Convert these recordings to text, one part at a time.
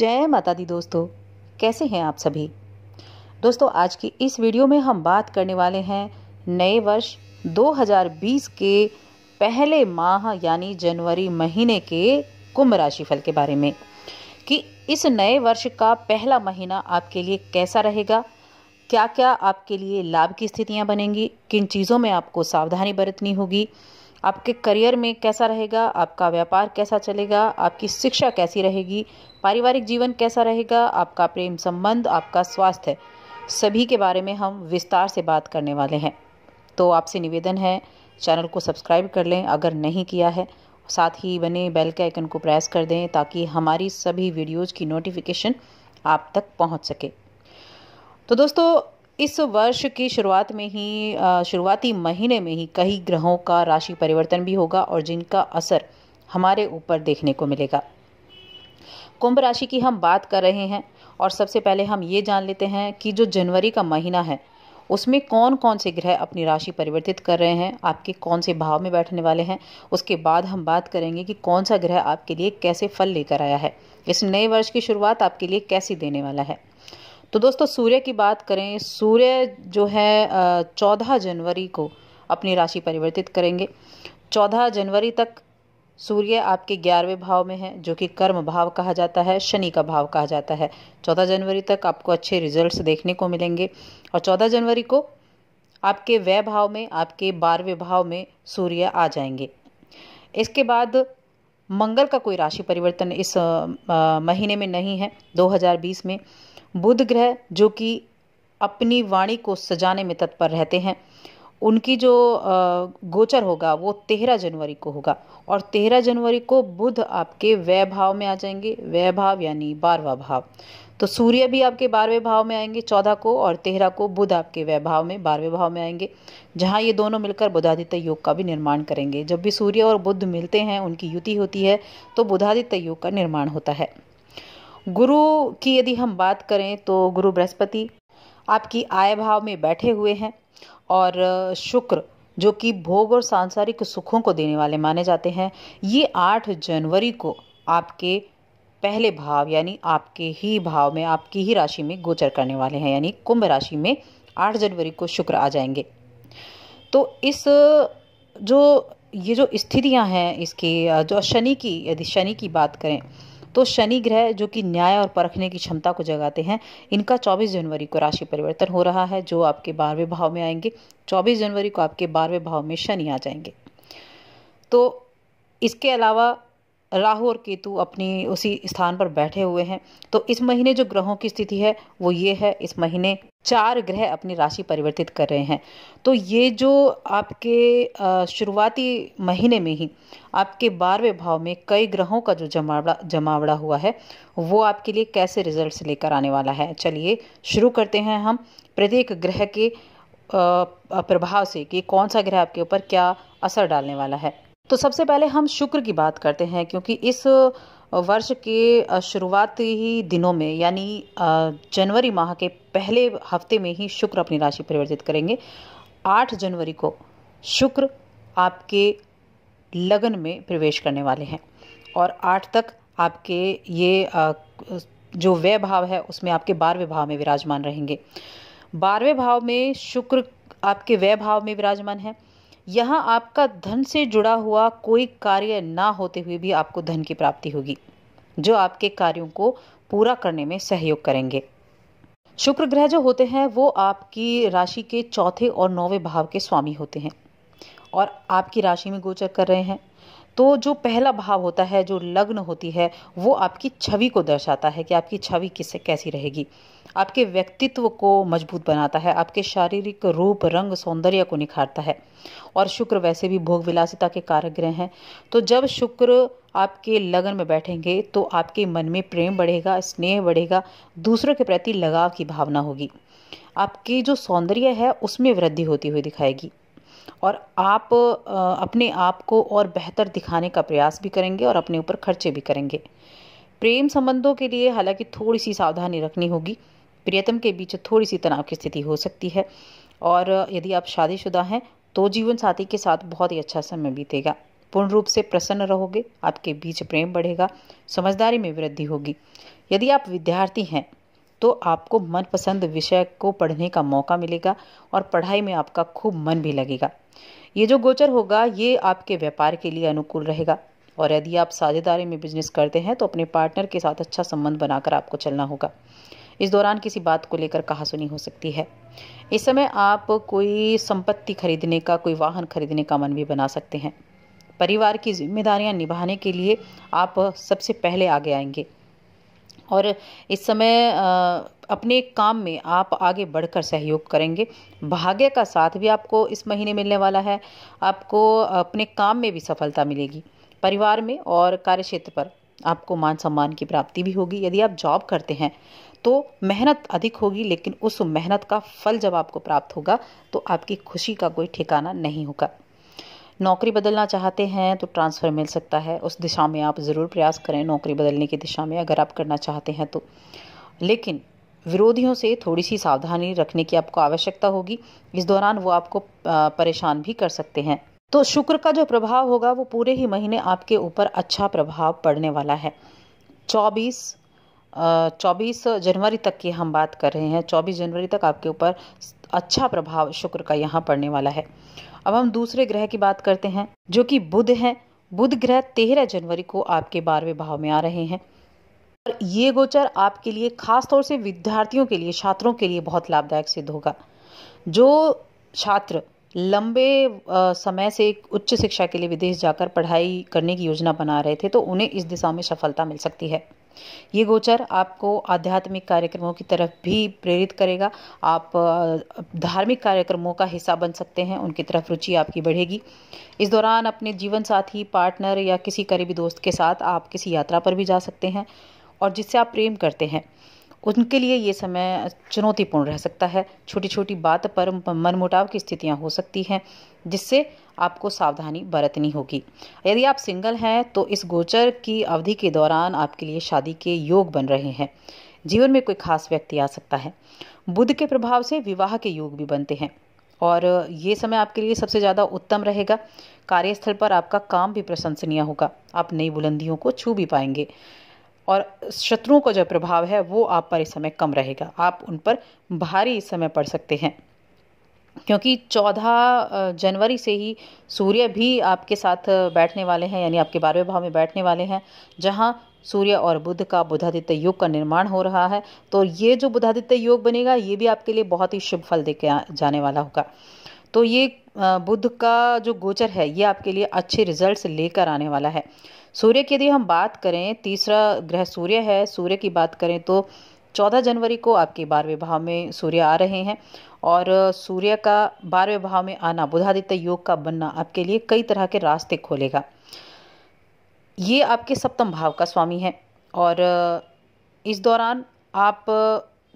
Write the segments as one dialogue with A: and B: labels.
A: जय माता दी दोस्तों कैसे हैं आप सभी दोस्तों आज की इस वीडियो में हम बात करने वाले हैं नए वर्ष 2020 के पहले माह यानी जनवरी महीने के कुंभ राशिफल के बारे में कि इस नए वर्ष का पहला महीना आपके लिए कैसा रहेगा क्या क्या आपके लिए लाभ की स्थितियां बनेंगी किन चीज़ों में आपको सावधानी बरतनी होगी आपके करियर में कैसा रहेगा आपका व्यापार कैसा चलेगा आपकी शिक्षा कैसी रहेगी पारिवारिक जीवन कैसा रहेगा आपका प्रेम संबंध आपका स्वास्थ्य सभी के बारे में हम विस्तार से बात करने वाले हैं तो आपसे निवेदन है चैनल को सब्सक्राइब कर लें अगर नहीं किया है साथ ही बने बेल के आइकन को प्रेस कर दें ताकि हमारी सभी वीडियोज़ की नोटिफिकेशन आप तक पहुँच सके तो दोस्तों इस वर्ष की शुरुआत में ही शुरुआती महीने में ही कई ग्रहों का राशि परिवर्तन भी होगा और जिनका असर हमारे ऊपर देखने को मिलेगा कुंभ राशि की हम बात कर रहे हैं और सबसे पहले हम ये जान लेते हैं कि जो जनवरी का महीना है उसमें कौन कौन से ग्रह अपनी राशि परिवर्तित कर रहे हैं आपके कौन से भाव में बैठने वाले हैं उसके बाद हम बात करेंगे कि कौन सा ग्रह आपके लिए कैसे फल लेकर आया है इस नए वर्ष की शुरुआत आपके लिए कैसी देने वाला है तो दोस्तों सूर्य की बात करें सूर्य जो है चौदह जनवरी को अपनी राशि परिवर्तित करेंगे चौदह जनवरी तक सूर्य आपके ग्यारहवें भाव में है जो कि कर्म भाव कहा जाता है शनि का भाव कहा जाता है चौदह जनवरी तक आपको अच्छे रिजल्ट्स देखने को मिलेंगे और चौदह जनवरी को आपके व्य भाव में आपके बारहवें भाव में सूर्य आ जाएंगे इसके बाद मंगल का कोई राशि परिवर्तन इस महीने में नहीं है 2020 में बुध ग्रह जो कि अपनी वाणी को सजाने में तत्पर रहते हैं उनकी जो गोचर होगा वो तेरह जनवरी को होगा और तेरह जनवरी को बुध आपके व्यय भाव में आ जाएंगे व्यय भाव यानी बारवा भाव तो सूर्य भी आपके बारहवें भाव में आएंगे चौदह को और तेरह को बुध आपके वैभाव भाव में बारहवें भाव में आएंगे जहाँ ये दोनों मिलकर बुधादित्य योग का भी निर्माण करेंगे जब भी सूर्य और बुध मिलते हैं उनकी युति होती है तो बुधादित्य योग का निर्माण होता है गुरु की यदि हम बात करें तो गुरु बृहस्पति आपकी आय भाव में बैठे हुए हैं और शुक्र जो कि भोग और सांसारिक सुखों को देने वाले माने जाते हैं ये आठ जनवरी को आपके पहले भाव यानी आपके ही भाव में आपकी ही राशि में गोचर करने वाले हैं यानी कुंभ राशि में आठ जनवरी को शुक्र आ जाएंगे तो इस जो ये जो स्थितियां हैं इसकी जो शनि की यदि शनि की बात करें तो शनि ग्रह जो कि न्याय और परखने की क्षमता को जगाते हैं इनका 24 जनवरी को राशि परिवर्तन हो रहा है जो आपके बारहवें भाव में आएंगे 24 जनवरी को आपके बारहवें भाव में शनि आ जाएंगे तो इसके अलावा राहु और केतु अपनी उसी स्थान पर बैठे हुए हैं तो इस महीने जो ग्रहों की स्थिति है वो ये है इस महीने चार ग्रह अपनी राशि परिवर्तित कर रहे हैं तो ये जो आपके शुरुआती महीने में ही आपके बारहवें भाव में कई ग्रहों का जो जमावड़ा जमावड़ा हुआ है वो आपके लिए कैसे रिजल्ट लेकर आने वाला है चलिए शुरू करते हैं हम प्रत्येक ग्रह के प्रभाव से कि कौन सा ग्रह आपके ऊपर क्या असर डालने वाला है तो सबसे पहले हम शुक्र की बात करते हैं क्योंकि इस वर्ष के शुरुआती ही दिनों में यानी जनवरी माह के पहले हफ्ते में ही शुक्र अपनी राशि परिवर्तित करेंगे आठ जनवरी को शुक्र आपके लगन में प्रवेश करने वाले हैं और आठ तक आपके ये जो व्यय भाव है उसमें आपके बारहवें भाव में विराजमान रहेंगे बारहवें भाव में शुक्र आपके व्यय भाव में विराजमान है यहाँ आपका धन से जुड़ा हुआ कोई कार्य ना होते हुए भी आपको धन की प्राप्ति होगी जो आपके कार्यों को पूरा करने में सहयोग करेंगे शुक्र ग्रह जो होते हैं वो आपकी राशि के चौथे और नौवे भाव के स्वामी होते हैं और आपकी राशि में गोचर कर रहे हैं तो जो पहला भाव होता है जो लग्न होती है वो आपकी छवि को दर्शाता है कि आपकी छवि किससे कैसी रहेगी आपके व्यक्तित्व को मजबूत बनाता है आपके शारीरिक रूप रंग सौंदर्य को निखारता है और शुक्र वैसे भी भोग विलासिता के कारक ग्रह हैं तो जब शुक्र आपके लगन में बैठेंगे तो आपके मन में प्रेम बढ़ेगा स्नेह बढ़ेगा दूसरों के प्रति लगाव की भावना होगी आपकी जो सौंदर्य है उसमें वृद्धि होती हुई दिखाएगी और आप अपने आप को और बेहतर दिखाने का प्रयास भी करेंगे और अपने ऊपर खर्चे भी करेंगे प्रेम संबंधों के लिए हालांकि थोड़ी सी सावधानी रखनी होगी प्रियतम के बीच थोड़ी सी तनाव की स्थिति हो सकती है और यदि आप शादीशुदा हैं तो जीवन साथी के साथ बहुत ही अच्छा समय बीतेगा पूर्ण रूप से प्रसन्न रहोगे आपके बीच प्रेम बढ़ेगा समझदारी में वृद्धि होगी यदि आप विद्यार्थी हैं तो आपको मनपसंद विषय को पढ़ने का मौका मिलेगा और पढ़ाई में आपका खूब मन भी लगेगा ये जो गोचर होगा ये आपके व्यापार के लिए अनुकूल रहेगा और यदि आप साझेदारी में बिजनेस करते हैं तो अपने पार्टनर के साथ अच्छा संबंध बनाकर आपको चलना होगा इस दौरान किसी बात को लेकर कहा सुनी हो सकती है इस समय आप कोई संपत्ति खरीदने का कोई वाहन खरीदने का मन भी बना सकते हैं परिवार की जिम्मेदारियां निभाने के लिए आप सबसे पहले आगे आएंगे और इस समय अपने काम में आप आगे बढ़कर सहयोग करेंगे भाग्य का साथ भी आपको इस महीने मिलने वाला है आपको अपने काम में भी सफलता मिलेगी परिवार में और कार्यक्षेत्र पर आपको मान सम्मान की प्राप्ति भी होगी यदि आप जॉब करते हैं तो मेहनत अधिक होगी लेकिन उस मेहनत का फल जब आपको प्राप्त होगा तो आपकी खुशी का कोई ठिकाना नहीं होगा नौकरी बदलना चाहते हैं तो ट्रांसफ़र मिल सकता है उस दिशा में आप ज़रूर प्रयास करें नौकरी बदलने की दिशा में अगर आप करना चाहते हैं तो लेकिन विरोधियों से थोड़ी सी सावधानी रखने की आपको आवश्यकता होगी इस दौरान वो आपको परेशान भी कर सकते हैं तो शुक्र का जो प्रभाव होगा वो पूरे ही महीने आपके ऊपर अच्छा प्रभाव पड़ने वाला है 24 चौबीस जनवरी तक की हम बात कर रहे हैं 24 जनवरी तक आपके ऊपर अच्छा प्रभाव शुक्र का यहाँ पड़ने वाला है अब हम दूसरे ग्रह की बात करते हैं जो कि बुध है बुध ग्रह तेरह जनवरी को आपके बारहवें भाव में आ रहे हैं और ये गोचर आपके लिए खास तौर से विद्यार्थियों के लिए छात्रों के लिए बहुत लाभदायक सिद्ध होगा जो छात्र लंबे समय से उच्च शिक्षा के लिए विदेश जाकर पढ़ाई करने की योजना बना रहे थे तो उन्हें इस दिशा में सफलता मिल सकती है ये गोचर आपको आध्यात्मिक कार्यक्रमों की तरफ भी प्रेरित करेगा आप धार्मिक कार्यक्रमों का हिस्सा बन सकते हैं उनकी तरफ रुचि आपकी बढ़ेगी इस दौरान अपने जीवन साथी पार्टनर या किसी करीबी दोस्त के साथ आप किसी यात्रा पर भी जा सकते हैं और जिससे आप प्रेम करते हैं उनके लिए ये समय चुनौतीपूर्ण रह सकता है छोटी छोटी बात पर मनमुटाव की स्थितियां हो सकती हैं जिससे आपको सावधानी बरतनी होगी यदि आप सिंगल हैं तो इस गोचर की अवधि के दौरान आपके लिए शादी के योग बन रहे हैं जीवन में कोई खास व्यक्ति आ सकता है बुद्ध के प्रभाव से विवाह के योग भी बनते हैं और ये समय आपके लिए सबसे ज़्यादा उत्तम रहेगा कार्यस्थल पर आपका काम भी प्रशंसनीय होगा आप नई बुलंदियों को छू भी पाएंगे और शत्रुओं का जो प्रभाव है वो आप पर इस समय कम रहेगा आप उन पर भारी इस समय पड़ सकते हैं क्योंकि चौदह जनवरी से ही सूर्य भी आपके साथ बैठने वाले हैं यानी आपके बारहवें भाव में बैठने वाले हैं जहाँ सूर्य और बुध का बुधादित्य योग का निर्माण हो रहा है तो ये जो बुधादित्य योग बनेगा ये भी आपके लिए बहुत ही शुभ फल दे के जाने वाला होगा तो ये बुध का जो गोचर है ये आपके लिए अच्छे रिजल्ट्स लेकर आने वाला है सूर्य की यदि हम बात करें तीसरा ग्रह सूर्य है सूर्य की बात करें तो चौदह जनवरी को आपके बारहवें भाव में सूर्य आ रहे हैं और सूर्य का बारहवें भाव में आना बुधादित्य योग का बनना आपके लिए कई तरह के रास्ते खोलेगा ये आपके सप्तम भाव का स्वामी है और इस दौरान आप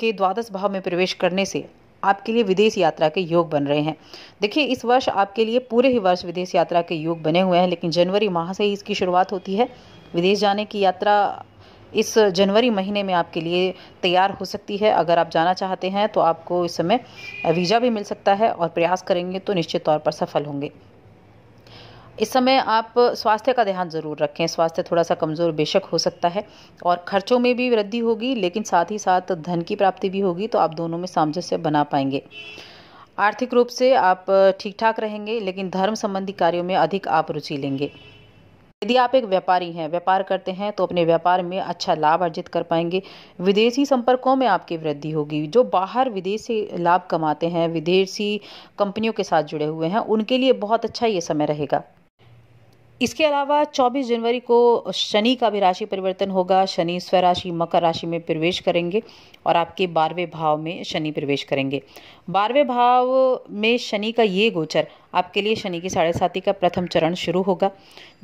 A: के द्वादश भाव में प्रवेश करने से आपके लिए विदेश यात्रा के योग बन रहे हैं देखिए इस वर्ष आपके लिए पूरे ही वर्ष विदेश यात्रा के योग बने हुए हैं लेकिन जनवरी माह से ही इसकी शुरुआत होती है विदेश जाने की यात्रा इस जनवरी महीने में आपके लिए तैयार हो सकती है अगर आप जाना चाहते हैं तो आपको इस समय वीज़ा भी मिल सकता है और प्रयास करेंगे तो निश्चित तौर पर सफल होंगे इस समय आप स्वास्थ्य का ध्यान ज़रूर रखें स्वास्थ्य थोड़ा सा कमज़ोर बेशक हो सकता है और खर्चों में भी वृद्धि होगी लेकिन साथ ही साथ धन की प्राप्ति भी होगी तो आप दोनों में सामंजस्य बना पाएंगे आर्थिक रूप से आप ठीक ठाक रहेंगे लेकिन धर्म संबंधी कार्यों में अधिक आप रुचि लेंगे यदि आप एक व्यापारी हैं व्यापार करते हैं तो अपने व्यापार में अच्छा लाभ अर्जित कर पाएंगे विदेशी संपर्कों में आपकी वृद्धि होगी जो बाहर विदेशी लाभ कमाते हैं विदेशी कंपनियों के साथ जुड़े हुए हैं उनके लिए बहुत अच्छा ये समय रहेगा इसके अलावा 24 जनवरी को शनि का भी राशि परिवर्तन होगा शनि स्वराशि मकर राशि में प्रवेश करेंगे और आपके बारहवें भाव में शनि प्रवेश करेंगे बारहवें भाव में शनि का ये गोचर आपके लिए शनि की साढ़े साथी का प्रथम चरण शुरू होगा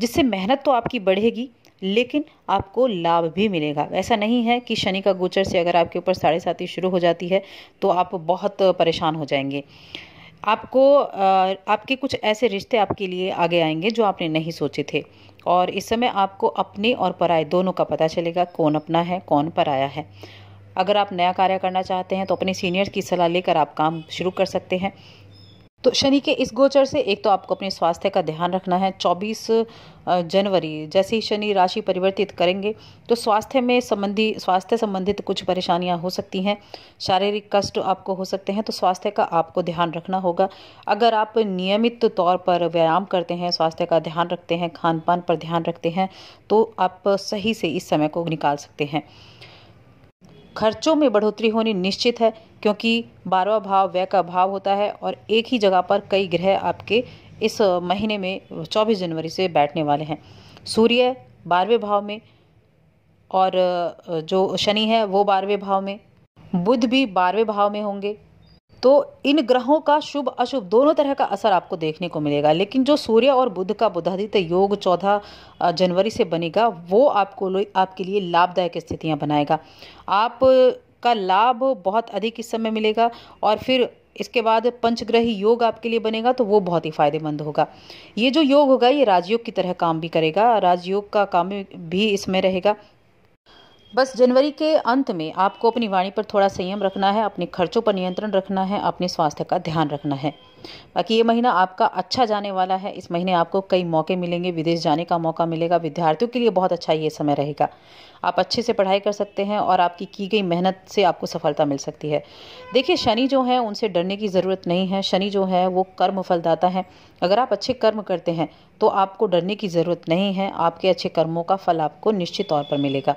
A: जिससे मेहनत तो आपकी बढ़ेगी लेकिन आपको लाभ भी मिलेगा ऐसा नहीं है कि शनि का गोचर से अगर आपके ऊपर साढ़े साथी शुरू हो जाती है तो आप बहुत परेशान हो जाएंगे आपको आपके कुछ ऐसे रिश्ते आपके लिए आगे आएंगे जो आपने नहीं सोचे थे और इस समय आपको अपने और पराए दोनों का पता चलेगा कौन अपना है कौन पराया है अगर आप नया कार्य करना चाहते हैं तो अपने सीनियर की सलाह लेकर आप काम शुरू कर सकते हैं तो शनि के इस गोचर से एक तो आपको अपने स्वास्थ्य का ध्यान रखना है 24 जनवरी जैसे ही शनि राशि परिवर्तित करेंगे तो स्वास्थ्य में संबंधी स्वास्थ्य संबंधित कुछ परेशानियां हो सकती हैं शारीरिक कष्ट आपको हो सकते हैं तो स्वास्थ्य का आपको ध्यान रखना होगा अगर आप नियमित तौर पर व्यायाम करते हैं स्वास्थ्य का ध्यान रखते हैं खान पान पर ध्यान रखते हैं तो आप सही से इस समय को निकाल सकते हैं खर्चों में बढ़ोतरी होनी निश्चित है क्योंकि बारवा भाव व्यय का भाव होता है और एक ही जगह पर कई ग्रह आपके इस महीने में 24 जनवरी से बैठने वाले हैं सूर्य बारहवें भाव में और जो शनि है वो बारहवें भाव में बुध भी बारहवें भाव में होंगे तो इन ग्रहों का शुभ अशुभ दोनों तरह का असर आपको देखने को मिलेगा लेकिन जो सूर्य और बुध का बुधाधित योग चौदह जनवरी से बनेगा वो आपको आपके लिए लाभदायक स्थितियां बनाएगा आप का लाभ बहुत अधिक इस समय मिलेगा और फिर इसके बाद पंचग्रही योग आपके लिए बनेगा तो वो बहुत ही फायदेमंद होगा ये जो योग होगा ये राजयोग की तरह काम भी करेगा राजयोग का काम भी इसमें रहेगा बस जनवरी के अंत में आपको अपनी वाणी पर थोड़ा संयम रखना है अपने खर्चों पर नियंत्रण रखना है अपने स्वास्थ्य का ध्यान रखना है बाकी ये महीना आपका अच्छा जाने वाला है इस महीने आपको कई मौके मिलेंगे विदेश जाने का मौका मिलेगा विद्यार्थियों के लिए बहुत अच्छा ये समय रहेगा आप अच्छे से पढ़ाई कर सकते हैं और आपकी की गई मेहनत से आपको सफलता मिल सकती है देखिए शनि जो है उनसे डरने की ज़रूरत नहीं है शनि जो है वो कर्म फलदाता है अगर आप अच्छे कर्म करते हैं तो आपको डरने की ज़रूरत नहीं है आपके अच्छे कर्मों का फल आपको निश्चित तौर पर मिलेगा